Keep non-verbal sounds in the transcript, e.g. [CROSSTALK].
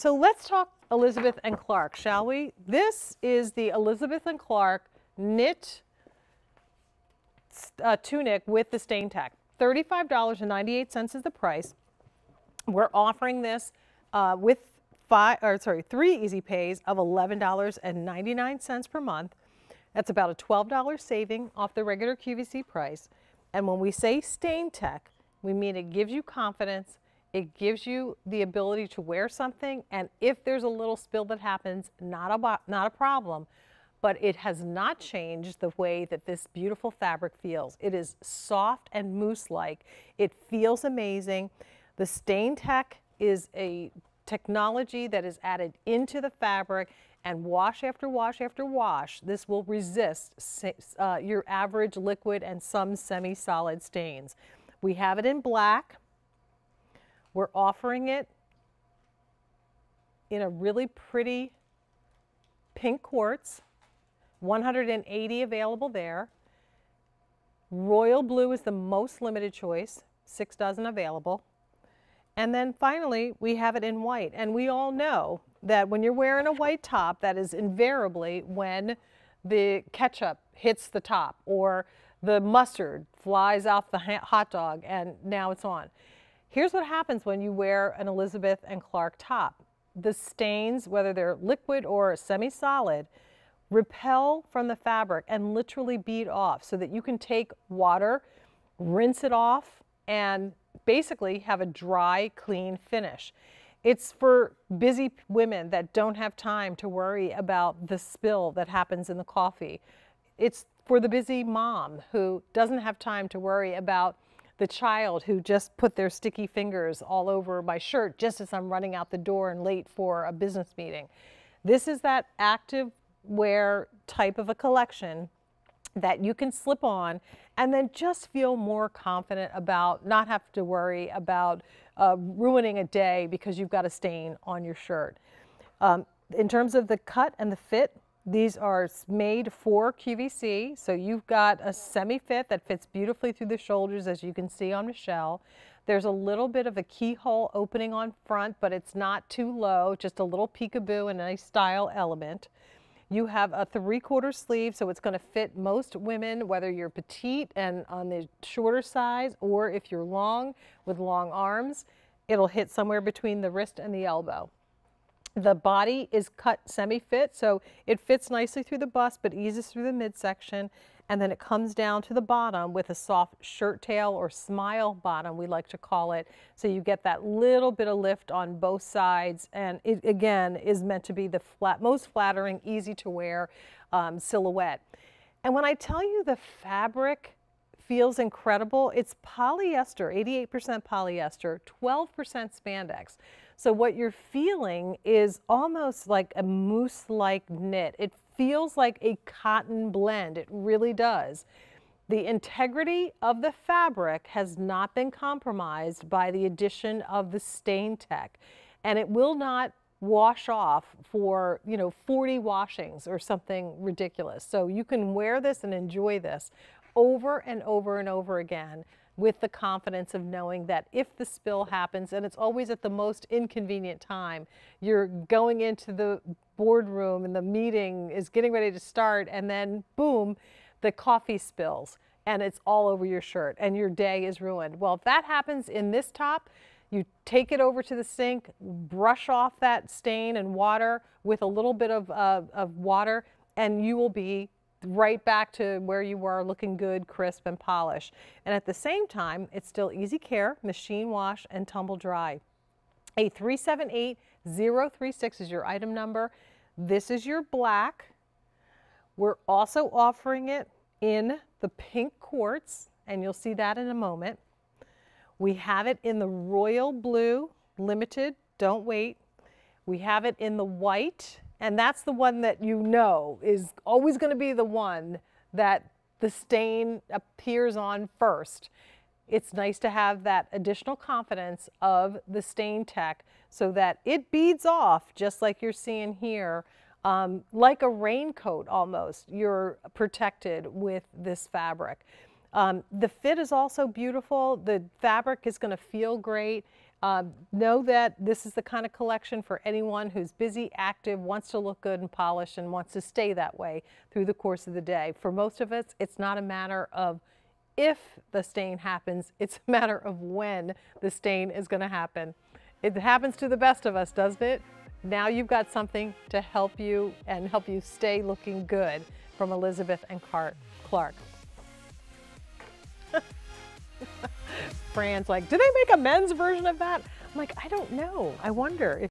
So let's talk Elizabeth and Clark, shall we? This is the Elizabeth and Clark knit uh, tunic with the stain tech. $35.98 is the price. We're offering this uh, with five, or sorry, three easy pays of $11.99 per month. That's about a $12 saving off the regular QVC price. And when we say stain tech, we mean it gives you confidence it gives you the ability to wear something, and if there's a little spill that happens, not a, not a problem, but it has not changed the way that this beautiful fabric feels. It is soft and mousse-like. It feels amazing. The Stain Tech is a technology that is added into the fabric and wash after wash after wash, this will resist uh, your average liquid and some semi-solid stains. We have it in black. We're offering it in a really pretty pink quartz, 180 available there. Royal blue is the most limited choice, six dozen available. And then finally, we have it in white. And we all know that when you're wearing a white top, that is invariably when the ketchup hits the top or the mustard flies off the hot dog and now it's on. Here's what happens when you wear an Elizabeth and Clark top. The stains, whether they're liquid or semi-solid, repel from the fabric and literally bead off so that you can take water, rinse it off, and basically have a dry, clean finish. It's for busy women that don't have time to worry about the spill that happens in the coffee. It's for the busy mom who doesn't have time to worry about the child who just put their sticky fingers all over my shirt just as I'm running out the door and late for a business meeting. This is that active wear type of a collection that you can slip on and then just feel more confident about not have to worry about uh, ruining a day because you've got a stain on your shirt. Um, in terms of the cut and the fit, these are made for QVC, so you've got a semi-fit that fits beautifully through the shoulders, as you can see on Michelle. There's a little bit of a keyhole opening on front, but it's not too low, just a little peekaboo and a nice style element. You have a three-quarter sleeve, so it's going to fit most women, whether you're petite and on the shorter size, or if you're long with long arms, it'll hit somewhere between the wrist and the elbow. The body is cut semi-fit, so it fits nicely through the bust but eases through the midsection. And then it comes down to the bottom with a soft shirt tail or smile bottom, we like to call it. So you get that little bit of lift on both sides. And it, again, is meant to be the flat, most flattering, easy to wear um, silhouette. And when I tell you the fabric, feels incredible. It's polyester, 88% polyester, 12% spandex. So what you're feeling is almost like a mousse-like knit. It feels like a cotton blend. It really does. The integrity of the fabric has not been compromised by the addition of the stain tech and it will not wash off for, you know, 40 washings or something ridiculous. So you can wear this and enjoy this over and over and over again with the confidence of knowing that if the spill happens, and it's always at the most inconvenient time, you're going into the boardroom and the meeting is getting ready to start, and then boom, the coffee spills and it's all over your shirt and your day is ruined. Well, if that happens in this top, you take it over to the sink, brush off that stain and water with a little bit of, uh, of water, and you will be right back to where you were looking good, crisp, and polished. And at the same time, it's still easy care, machine wash, and tumble dry. A 378036 is your item number. This is your black. We're also offering it in the pink quartz, and you'll see that in a moment. We have it in the royal blue, limited, don't wait. We have it in the white, and that's the one that you know is always going to be the one that the stain appears on first. It's nice to have that additional confidence of the stain tech so that it beads off just like you're seeing here, um, like a raincoat almost. You're protected with this fabric. Um, the fit is also beautiful. The fabric is going to feel great. Uh, know that this is the kind of collection for anyone who's busy, active, wants to look good and polished, and wants to stay that way through the course of the day. For most of us, it's not a matter of if the stain happens, [LAUGHS] it's a matter of when the stain is going to happen. It happens to the best of us, doesn't it? Now you've got something to help you and help you stay looking good from Elizabeth and Clark. [LAUGHS] Fran's like, do they make a men's version of that? I'm like, I don't know. I wonder. If